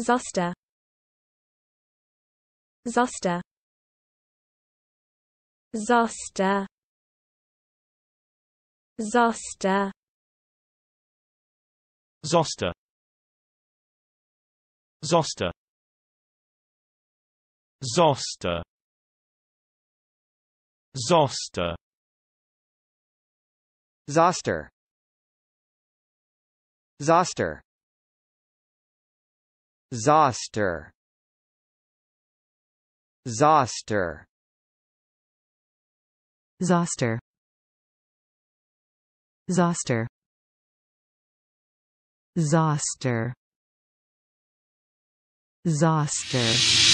Zoster Zoster Zoster Zoster Zoster Zoster Zoster Zoster Zoster Zoster Zoster Zoster Zoster Zoster Zoster Zoster